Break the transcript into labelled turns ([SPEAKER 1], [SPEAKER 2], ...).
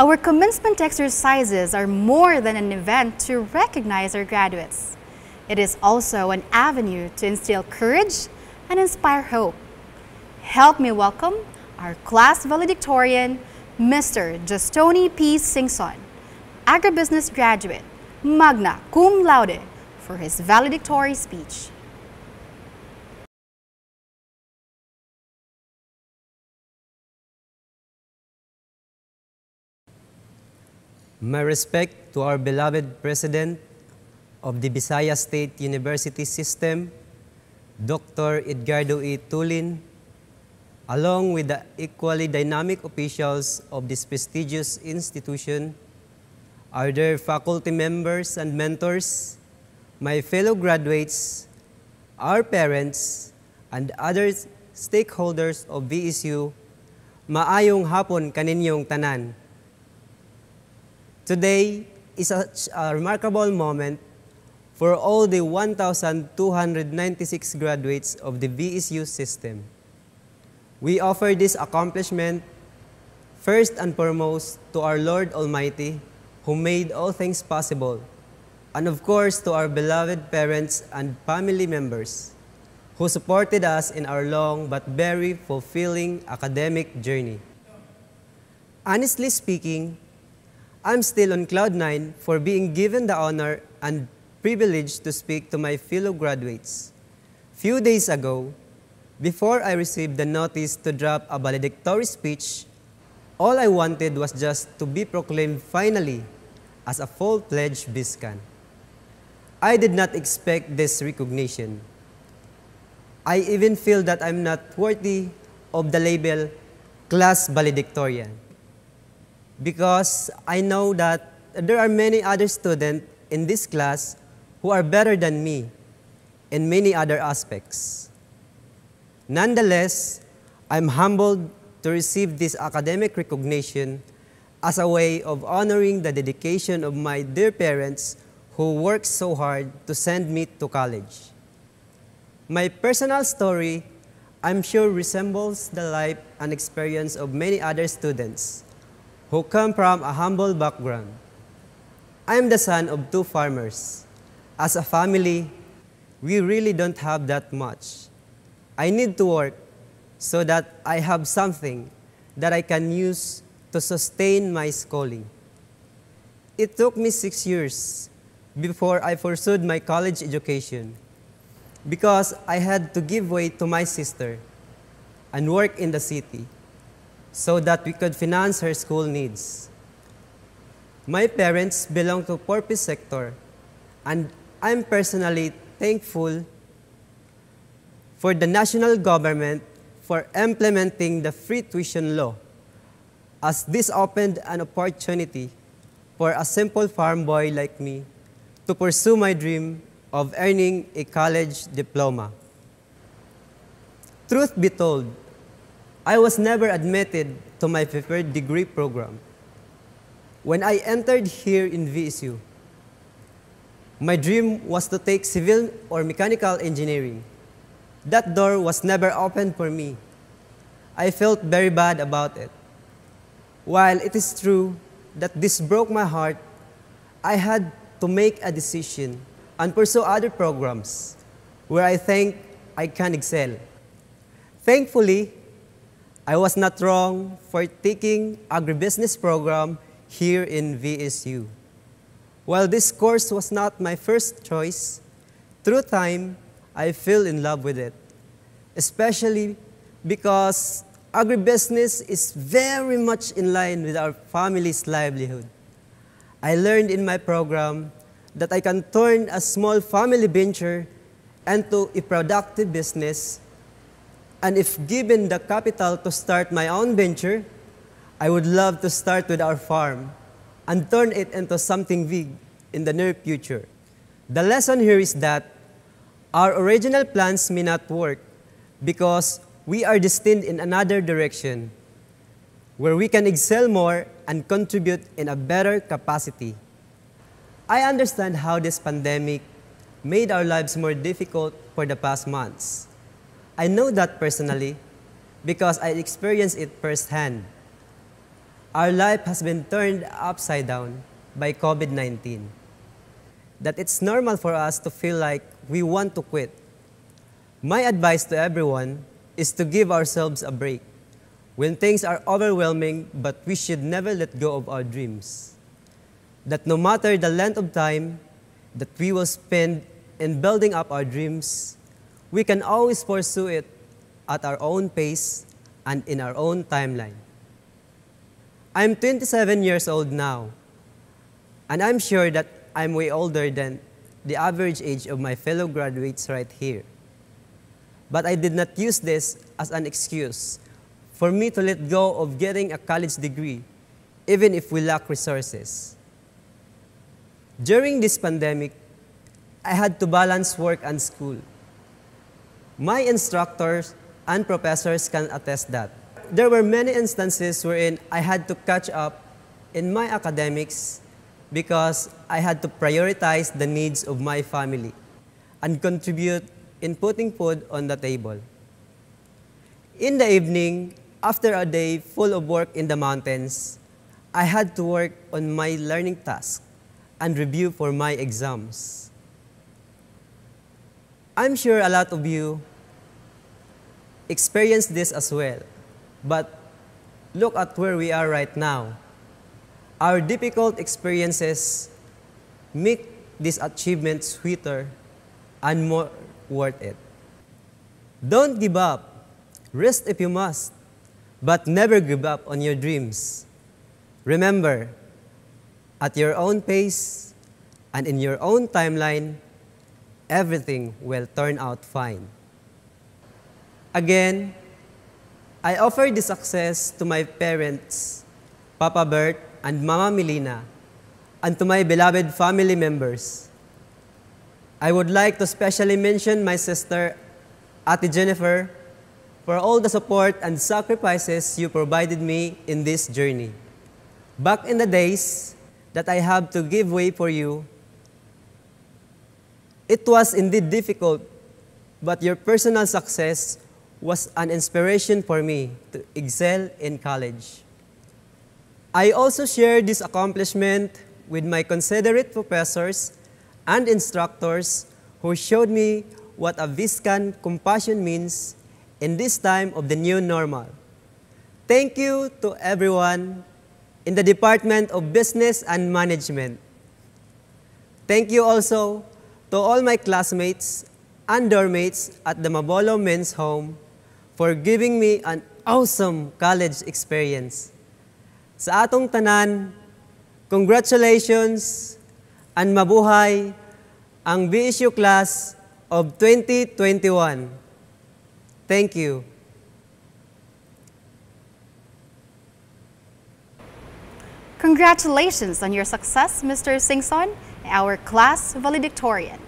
[SPEAKER 1] Our commencement exercises are more than an event to recognize our graduates. It is also an avenue to instill courage and inspire hope. Help me welcome our class valedictorian, Mr. Justoni P. Singson, agribusiness graduate, magna cum laude, for his valedictory speech. My respect to our beloved President of the Visayas State University System, Dr. Edgardo E. Tulin, along with the equally dynamic officials of this prestigious institution, our dear faculty members and mentors, my fellow graduates, our parents, and other stakeholders of VSU, maayong hapon kaninyong tanan. Today is such a remarkable moment for all the 1,296 graduates of the VSU system. We offer this accomplishment first and foremost to our Lord Almighty, who made all things possible, and of course to our beloved parents and family members, who supported us in our long but very fulfilling academic journey. Honestly speaking, I'm still on cloud nine for being given the honor and privilege to speak to my fellow graduates. Few days ago, before I received the notice to drop a valedictory speech, all I wanted was just to be proclaimed finally as a full-fledged BISCAN. I did not expect this recognition. I even feel that I'm not worthy of the label class valedictorian because I know that there are many other students in this class who are better than me in many other aspects. Nonetheless, I'm humbled to receive this academic recognition as a way of honoring the dedication of my dear parents who worked so hard to send me to college. My personal story, I'm sure, resembles the life and experience of many other students who come from a humble background. I am the son of two farmers. As a family, we really don't have that much. I need to work so that I have something that I can use to sustain my schooling. It took me six years before I pursued my college education because I had to give way to my sister and work in the city. so that we could finance her school needs. My parents belong to corporate sector, and I'm personally thankful for the national government for implementing the free tuition law, as this opened an opportunity for a simple farm boy like me to pursue my dream of earning a college diploma. Truth be told, I was never admitted to my preferred degree program. When I entered here in VSU, my dream was to take civil or mechanical engineering. That door was never opened for me. I felt very bad about it. While it is true that this broke my heart, I had to make a decision and pursue other programs where I think I can excel. Thankfully, I was not wrong for taking agribusiness program here in VSU. While this course was not my first choice, through time, I fell in love with it, especially because agribusiness is very much in line with our family's livelihood. I learned in my program that I can turn a small family venture into a productive business and if given the capital to start my own venture, I would love to start with our farm and turn it into something big in the near future. The lesson here is that our original plans may not work because we are destined in another direction where we can excel more and contribute in a better capacity. I understand how this pandemic made our lives more difficult for the past months. I know that personally because I experienced it firsthand. Our life has been turned upside down by COVID 19. That it's normal for us to feel like we want to quit. My advice to everyone is to give ourselves a break when things are overwhelming, but we should never let go of our dreams. That no matter the length of time that we will spend in building up our dreams, we can always pursue it at our own pace and in our own timeline. I'm 27 years old now, and I'm sure that I'm way older than the average age of my fellow graduates right here. But I did not use this as an excuse for me to let go of getting a college degree, even if we lack resources. During this pandemic, I had to balance work and school. My instructors and professors can attest that. There were many instances wherein I had to catch up in my academics because I had to prioritize the needs of my family and contribute in putting food on the table. In the evening, after a day full of work in the mountains, I had to work on my learning task and review for my exams. I'm sure a lot of you experience this as well. But look at where we are right now. Our difficult experiences make this achievement sweeter and more worth it. Don't give up. Rest if you must, but never give up on your dreams. Remember, at your own pace and in your own timeline, everything will turn out fine. Again, I offer this success to my parents, Papa Bert and Mama Melina, and to my beloved family members. I would like to specially mention my sister, Ate Jennifer, for all the support and sacrifices you provided me in this journey. Back in the days that I have to give way for you, it was indeed difficult, but your personal success was an inspiration for me to excel in college. I also shared this accomplishment with my considerate professors and instructors who showed me what a Viscan compassion means in this time of the new normal. Thank you to everyone in the Department of Business and Management. Thank you also to all my classmates and dormmates at the Mabolo Men's Home for giving me an awesome college experience. Sa atong tanan, congratulations and mabuhay ang BSU class of 2021. Thank you. Congratulations on your success, Mr. Singson our class valedictorian.